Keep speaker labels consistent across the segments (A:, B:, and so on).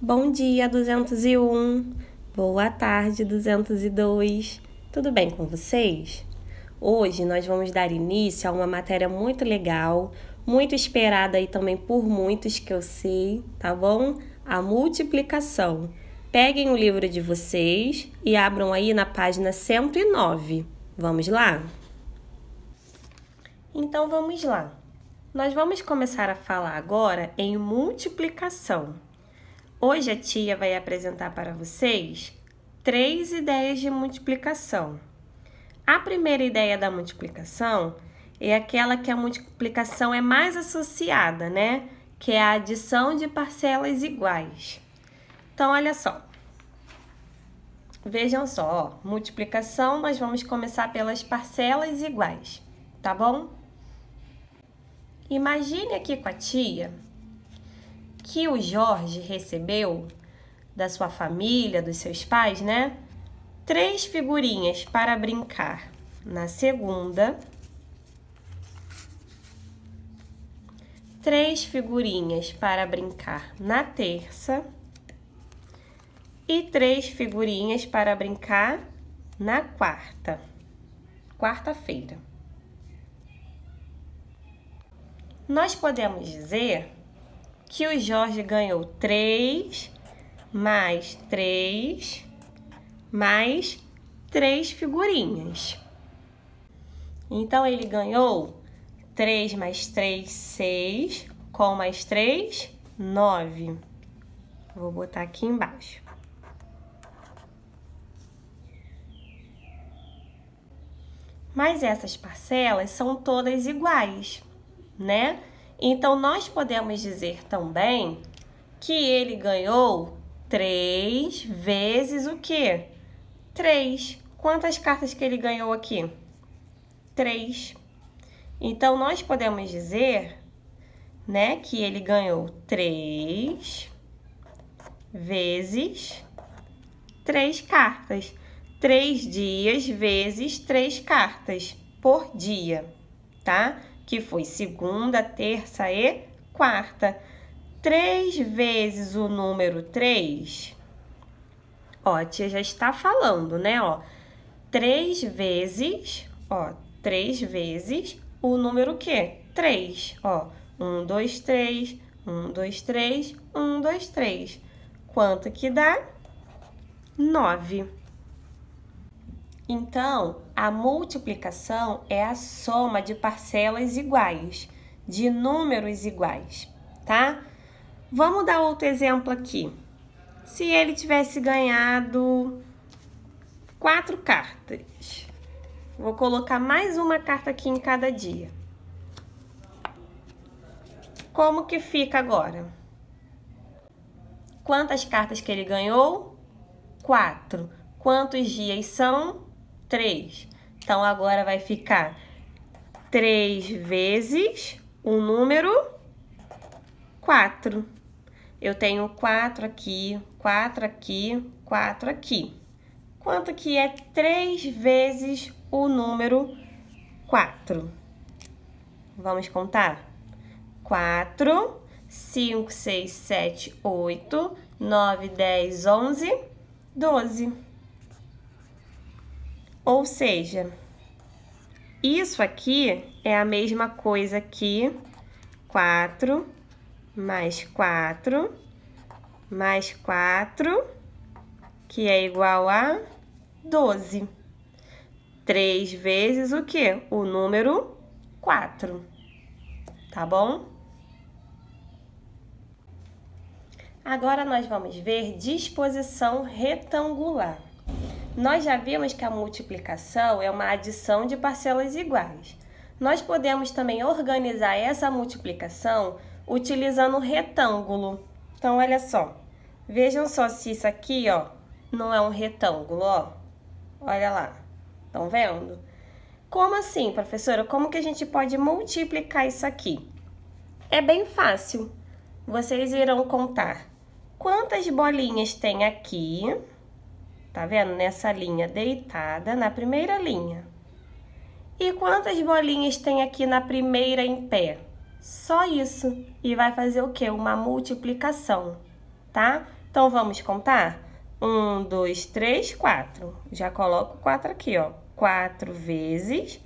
A: Bom dia, 201. Boa tarde, 202. Tudo bem com vocês? Hoje nós vamos dar início a uma matéria muito legal, muito esperada aí também por muitos que eu sei, tá bom? A multiplicação. Peguem o livro de vocês e abram aí na página 109. Vamos lá? Então vamos lá. Nós vamos começar a falar agora em multiplicação. Hoje a tia vai apresentar para vocês três ideias de multiplicação. A primeira ideia da multiplicação é aquela que a multiplicação é mais associada, né? Que é a adição de parcelas iguais. Então, olha só. Vejam só, ó, multiplicação, nós vamos começar pelas parcelas iguais, tá bom? Imagine aqui com a tia que o Jorge recebeu da sua família, dos seus pais, né? Três figurinhas para brincar. Na segunda, três figurinhas para brincar na terça e três figurinhas para brincar na quarta, quarta-feira. Nós podemos dizer que o Jorge ganhou 3 mais 3 mais 3 figurinhas. Então, ele ganhou 3 mais 3, 6, com mais 3, 9. Vou botar aqui embaixo. Mas essas parcelas são todas iguais, né? Então, nós podemos dizer também que ele ganhou três vezes o quê? Três. Quantas cartas que ele ganhou aqui? Três. Então, nós podemos dizer né, que ele ganhou três vezes três cartas. Três dias vezes três cartas por dia, tá? que foi segunda, terça e quarta. Três vezes o número três. Ó, a tia já está falando, né? Ó, três vezes, ó, três vezes o número quê? Três. Ó, um, dois, três, um, dois, três, um, dois, três. Quanto que dá? Nove. Então, a multiplicação é a soma de parcelas iguais, de números iguais, tá? Vamos dar outro exemplo aqui. Se ele tivesse ganhado quatro cartas, vou colocar mais uma carta aqui em cada dia. Como que fica agora? Quantas cartas que ele ganhou? Quatro. Quantos dias são? 3. Então, agora vai ficar 3 vezes o número 4. Eu tenho 4 aqui, 4 aqui, 4 aqui. Quanto que é 3 vezes o número 4? Vamos contar? 4, 5, 6, 7, 8, 9, 10, 11, 12. Ou seja, isso aqui é a mesma coisa que 4 mais 4 mais 4, que é igual a 12. 3 vezes o que? O número 4. Tá bom? Agora nós vamos ver disposição retangular. Nós já vimos que a multiplicação é uma adição de parcelas iguais. Nós podemos também organizar essa multiplicação utilizando um retângulo. Então, olha só. Vejam só se isso aqui, ó, não é um retângulo, ó. Olha lá. Estão vendo? Como assim, professora? Como que a gente pode multiplicar isso aqui? É bem fácil. Vocês irão contar quantas bolinhas tem aqui. Tá vendo? Nessa linha deitada, na primeira linha. E quantas bolinhas tem aqui na primeira em pé? Só isso. E vai fazer o quê? Uma multiplicação, tá? Então, vamos contar? Um, dois, três, quatro. Já coloco quatro aqui, ó. Quatro vezes.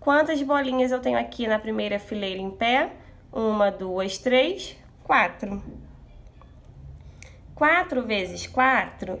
A: Quantas bolinhas eu tenho aqui na primeira fileira em pé? Uma, duas, três, quatro. Quatro vezes quatro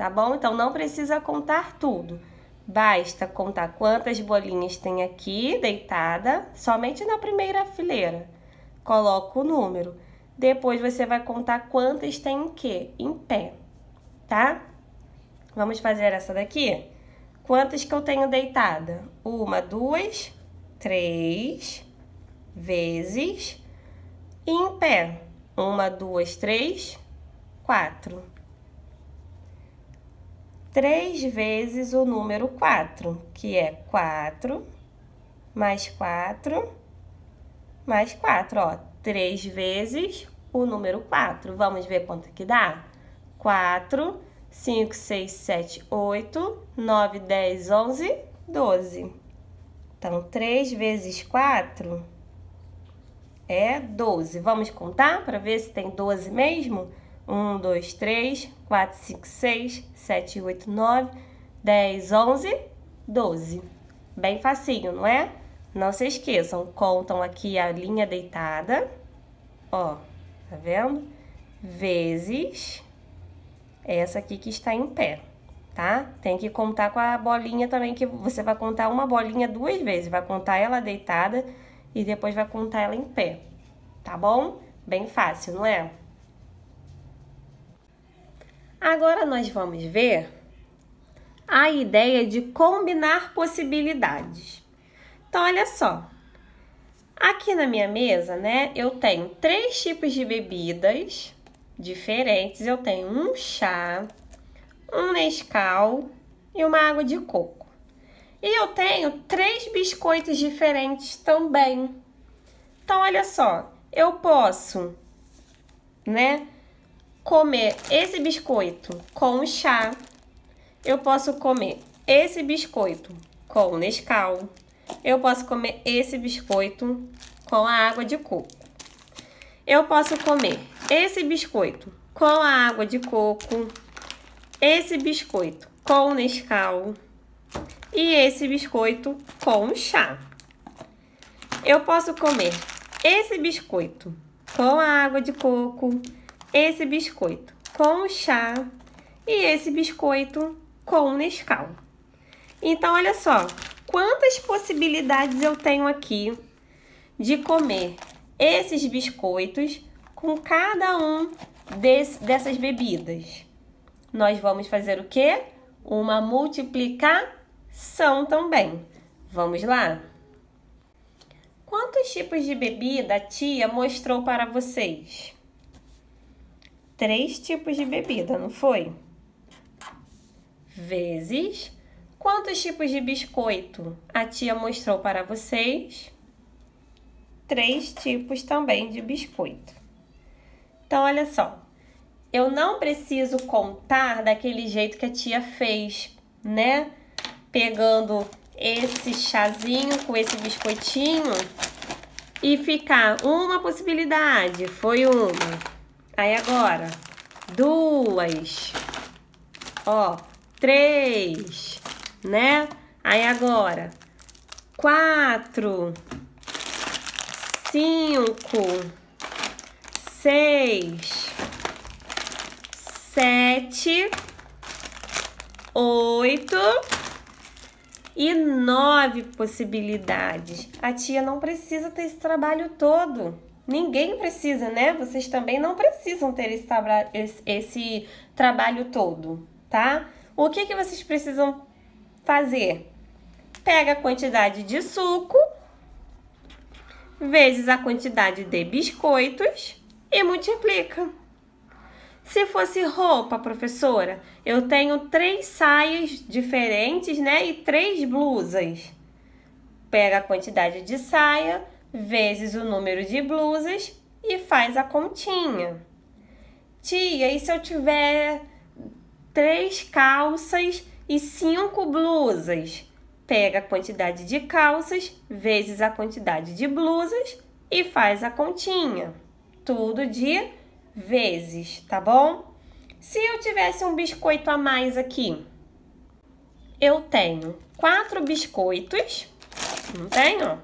A: tá bom? Então não precisa contar tudo. Basta contar quantas bolinhas tem aqui deitada, somente na primeira fileira. Coloca o número. Depois você vai contar quantas tem em quê? Em pé, tá? Vamos fazer essa daqui? Quantas que eu tenho deitada? Uma, duas, três vezes. E em pé? Uma, duas, três, quatro. 3 vezes o número 4, que é 4 mais 4 mais 4, ó. Três vezes o número 4. Vamos ver quanto que dá? 4, 5, 6, 7, 8, 9, 10, 11, 12. Então, 3 vezes 4 é 12. Vamos contar para ver se tem 12 mesmo? 1, 2, 3, 4, 5, 6, 7, 8, 9, 10, 11, 12. Bem facinho, não é? Não se esqueçam, contam aqui a linha deitada, ó, tá vendo? Vezes essa aqui que está em pé, tá? Tem que contar com a bolinha também, que você vai contar uma bolinha duas vezes, vai contar ela deitada e depois vai contar ela em pé, tá bom? Bem fácil, não é? Agora nós vamos ver a ideia de combinar possibilidades. Então, olha só. Aqui na minha mesa, né, eu tenho três tipos de bebidas diferentes. Eu tenho um chá, um Nescau e uma água de coco. E eu tenho três biscoitos diferentes também. Então, olha só, eu posso, né, comer esse biscoito com chá. Eu posso comer esse biscoito com Nescau. Eu posso comer esse biscoito com a água de coco. Eu posso comer esse biscoito com a água de coco, esse biscoito com Nescau e esse biscoito com chá. Eu posso comer esse biscoito com a água de coco, esse biscoito com chá e esse biscoito com Nescau. Então, olha só, quantas possibilidades eu tenho aqui de comer esses biscoitos com cada um desse, dessas bebidas. Nós vamos fazer o quê? Uma multiplicação também. Vamos lá? Quantos tipos de bebida a tia mostrou para vocês? três tipos de bebida, não foi? Vezes quantos tipos de biscoito a tia mostrou para vocês? Três tipos também de biscoito. Então, olha só. Eu não preciso contar daquele jeito que a tia fez, né? Pegando esse chazinho com esse biscoitinho e ficar uma possibilidade, foi uma Aí agora, duas, ó, três, né? Aí agora, quatro, cinco, seis, sete, oito e nove possibilidades. A tia não precisa ter esse trabalho todo. Ninguém precisa, né? Vocês também não precisam ter esse, esse trabalho todo, tá? O que, que vocês precisam fazer? Pega a quantidade de suco vezes a quantidade de biscoitos e multiplica. Se fosse roupa, professora, eu tenho três saias diferentes, né? E três blusas. Pega a quantidade de saia vezes o número de blusas e faz a continha. Tia, e se eu tiver três calças e cinco blusas? Pega a quantidade de calças vezes a quantidade de blusas e faz a continha. Tudo de vezes, tá bom? Se eu tivesse um biscoito a mais aqui, eu tenho quatro biscoitos, não tenho?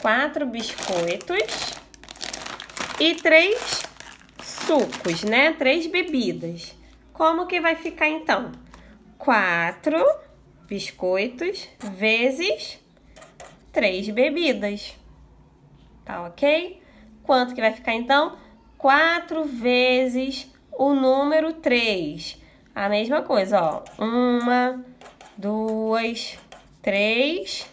A: quatro biscoitos e três sucos, né? Três bebidas. Como que vai ficar então? Quatro biscoitos vezes três bebidas. Tá ok? Quanto que vai ficar então? Quatro vezes o número três. A mesma coisa, ó. Uma, duas, três,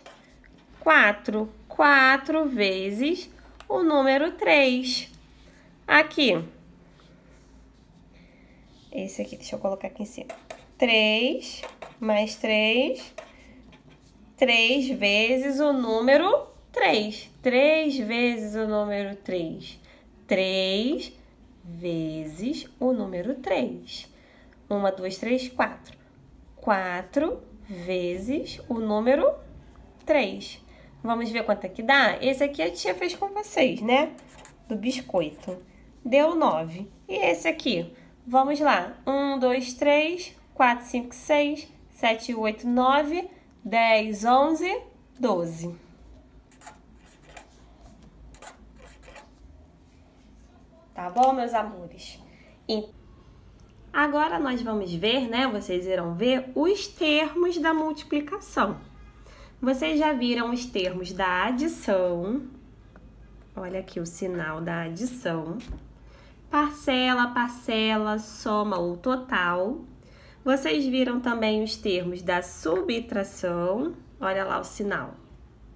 A: quatro. 4 vezes o número 3. Aqui. Esse aqui, deixa eu colocar aqui em cima. 3 mais 3. 3 vezes o número 3. 3 vezes o número 3. 3 vezes o número 3. 1, 2, 3, 4. 4 vezes o número 3. Vamos ver quanto é que dá? Esse aqui a tia fez com vocês, né? Do biscoito. Deu 9. E esse aqui? Vamos lá. 1, 2, 3, 4, 5, 6, 7, 8, 9, 10, 11, 12. Tá bom, meus amores? Então, agora nós vamos ver, né? Vocês irão ver os termos da multiplicação. Vocês já viram os termos da adição, olha aqui o sinal da adição, parcela, parcela, soma ou total. Vocês viram também os termos da subtração, olha lá o sinal,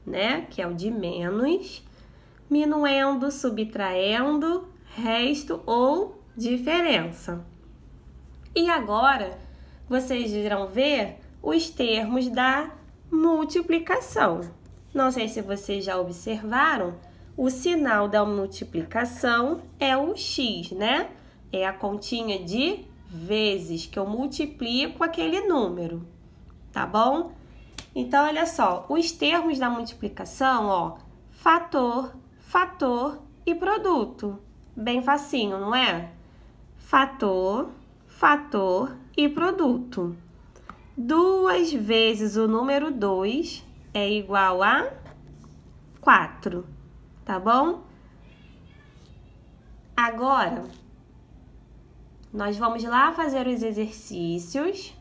A: né? Que é o de menos, minuendo, subtraindo, resto ou diferença. E agora vocês irão ver os termos da multiplicação. Não sei se vocês já observaram, o sinal da multiplicação é o x, né? É a continha de vezes que eu multiplico aquele número, tá bom? Então, olha só, os termos da multiplicação, ó, fator, fator e produto. Bem facinho, não é? Fator, fator e produto. 2 vezes o número 2 é igual a 4, tá bom? Agora, nós vamos lá fazer os exercícios,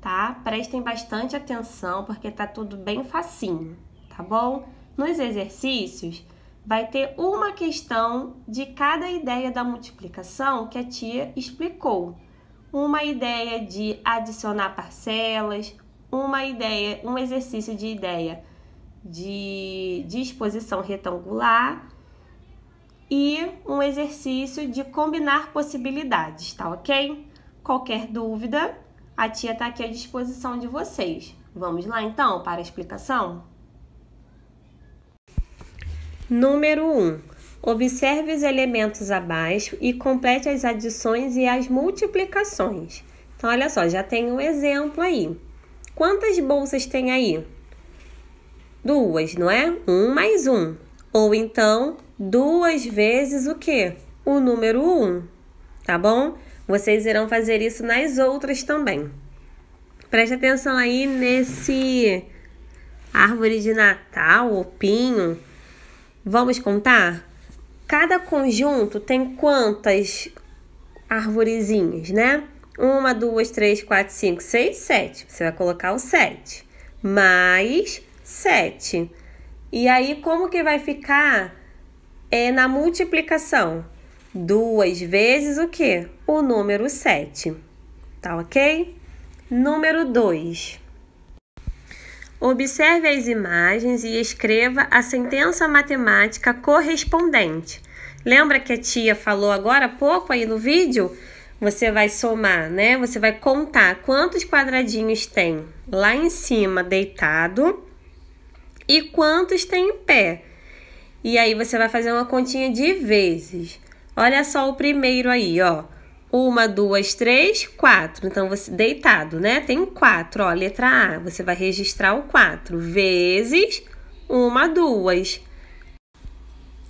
A: tá? Prestem bastante atenção, porque tá tudo bem facinho, tá bom? Nos exercícios, vai ter uma questão de cada ideia da multiplicação que a tia explicou uma ideia de adicionar parcelas, uma ideia, um exercício de ideia de disposição retangular e um exercício de combinar possibilidades, tá ok? Qualquer dúvida, a tia está aqui à disposição de vocês. Vamos lá então para a explicação? Número 1. Um, Observe os elementos abaixo e complete as adições e as multiplicações. Então, olha só, já tem um exemplo aí. Quantas bolsas tem aí? Duas, não é? Um mais um. Ou então, duas vezes o quê? O número um, tá bom? Vocês irão fazer isso nas outras também. Preste atenção aí nesse árvore de Natal ou pinho. Vamos contar? Cada conjunto tem quantas arvorezinhas, né? Uma, duas, três, quatro, cinco, seis, sete. Você vai colocar o sete. Mais sete. E aí, como que vai ficar é, na multiplicação? Duas vezes o que? O número sete. Tá ok? Número dois. Observe as imagens e escreva a sentença matemática correspondente. Lembra que a tia falou agora há pouco aí no vídeo? Você vai somar, né? Você vai contar quantos quadradinhos tem lá em cima deitado e quantos tem em pé. E aí você vai fazer uma continha de vezes. Olha só o primeiro aí, ó. Uma, duas, três, quatro. Então, você deitado, né? Tem quatro, ó. Letra A, você vai registrar o quatro vezes uma, duas.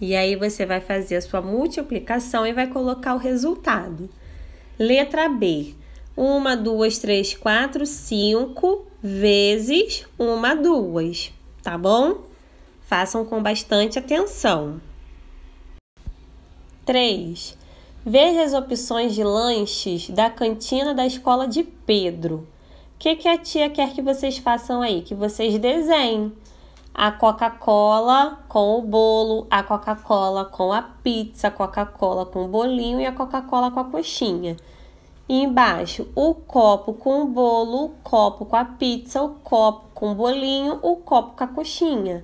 A: E aí você vai fazer a sua multiplicação e vai colocar o resultado. Letra B, uma, duas, três, quatro, cinco vezes uma, duas. Tá bom? Façam com bastante atenção. Três. Veja as opções de lanches da cantina da escola de Pedro. O que, que a tia quer que vocês façam aí? Que vocês desenhem a Coca-Cola com o bolo, a Coca-Cola com a pizza, a Coca-Cola com o bolinho e a Coca-Cola com a coxinha. E embaixo, o copo com o bolo, o copo com a pizza, o copo com o bolinho, o copo com a coxinha.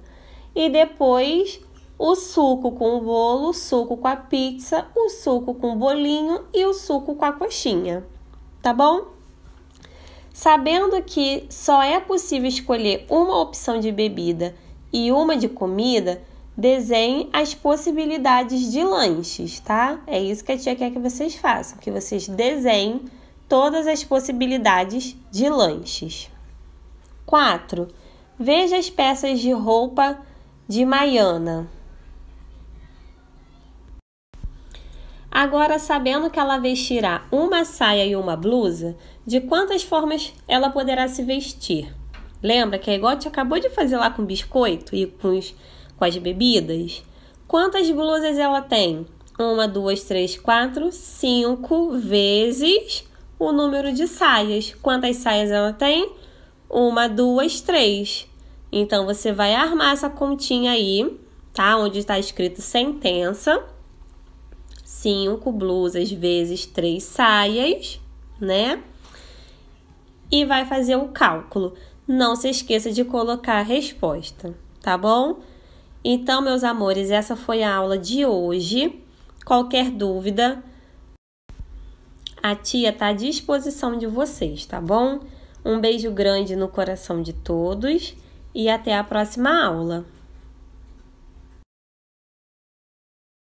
A: E depois, o suco com o bolo, o suco com a pizza, o suco com o bolinho e o suco com a coxinha, tá bom? Sabendo que só é possível escolher uma opção de bebida e uma de comida, desenhe as possibilidades de lanches, tá? É isso que a tia quer que vocês façam, que vocês desenhem todas as possibilidades de lanches. 4. Veja as peças de roupa de Maiana. Agora, sabendo que ela vestirá uma saia e uma blusa, de quantas formas ela poderá se vestir? Lembra que a Egote acabou de fazer lá com biscoito e com, os, com as bebidas? Quantas blusas ela tem? Uma, duas, três, quatro, cinco vezes o número de saias. Quantas saias ela tem? Uma, duas, três. Então você vai armar essa continha aí, tá? Onde está escrito sentença cinco blusas vezes três saias, né? E vai fazer o cálculo. Não se esqueça de colocar a resposta, tá bom? Então, meus amores, essa foi a aula de hoje. Qualquer dúvida, a tia está à disposição de vocês, tá bom? Um beijo grande no coração de todos e até a próxima aula.